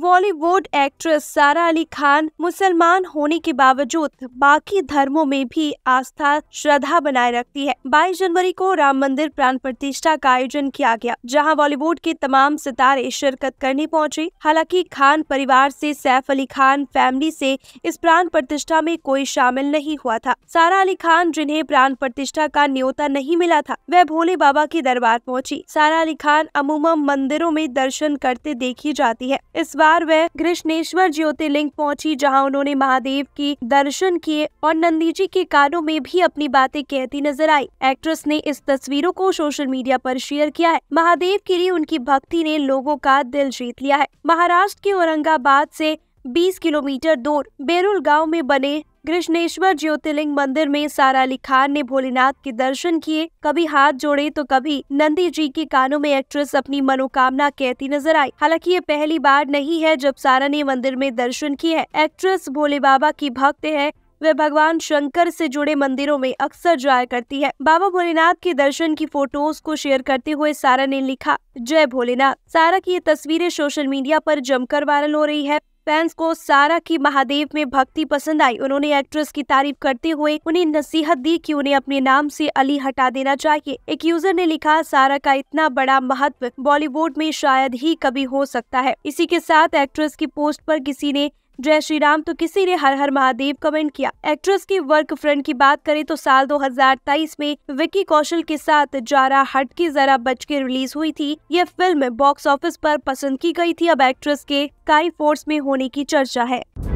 Bollywood actress सारा अली खान मुसलमान होने के बावजूद बाकी धर्मों में भी आस्था श्रद्धा बनाए रखती है 22 जनवरी को राम मंदिर प्राण प्रतिष्ठा का आयोजन किया गया जहां बॉलीवुड के तमाम सितारे शिरकत करने पहुंचे हालांकि खान परिवार से सैफ अली खान फैमिली से इस प्राण प्रतिष्ठा में कोई शामिल नहीं हुआ था सारा अली खान जिन्हें प्राण प्रतिष्ठा का न्योता नहीं मिला था वह भोले बाबा के दरबार पहुँची सारा अली खान अमूमन मंदिरों में दर्शन करते देखी जाती है इस बार बार वह कृष्णेश्वर ज्योतिर्लिंग पहुंची जहां उन्होंने महादेव की दर्शन किए और नंदी जी के कानों में भी अपनी बातें कहती नजर आई एक्ट्रेस ने इस तस्वीरों को सोशल मीडिया पर शेयर किया है महादेव के लिए उनकी भक्ति ने लोगों का दिल जीत लिया है महाराष्ट्र के औरंगाबाद से 20 किलोमीटर दूर बेरुल गांव में बने कृष्णेश्वर ज्योतिर्लिंग मंदिर में सारा अली खान ने भोलेनाथ के दर्शन किए कभी हाथ जोड़े तो कभी नंदी जी के कानों में एक्ट्रेस अपनी मनोकामना कहती नजर आई हालांकि ये पहली बार नहीं है जब सारा ने मंदिर में दर्शन किए है एक्ट्रेस भोले बाबा की भक्त है वह भगवान शंकर से जुड़े मंदिरों में अक्सर जाया करती है बाबा भोलेनाथ के दर्शन की फोटोज को शेयर करते हुए सारा ने लिखा जय भोलेनाथ सारा की ये तस्वीरें सोशल मीडिया पर जमकर वायरल हो रही है फैंस को सारा की महादेव में भक्ति पसंद आई उन्होंने एक्ट्रेस की तारीफ करते हुए उन्हें नसीहत दी कि उन्हें अपने नाम से अली हटा देना चाहिए एक यूजर ने लिखा सारा का इतना बड़ा महत्व बॉलीवुड में शायद ही कभी हो सकता है इसी के साथ एक्ट्रेस की पोस्ट पर किसी ने जय श्री राम तो किसी ने हर हर महादेव कमेंट किया एक्ट्रेस की वर्क फ्रेंड की बात करें तो साल 2023 में विक्की कौशल के साथ जारा हट की जरा बच के रिलीज हुई थी ये फिल्म बॉक्स ऑफिस पर पसंद की गई थी अब एक्ट्रेस के काई फोर्स में होने की चर्चा है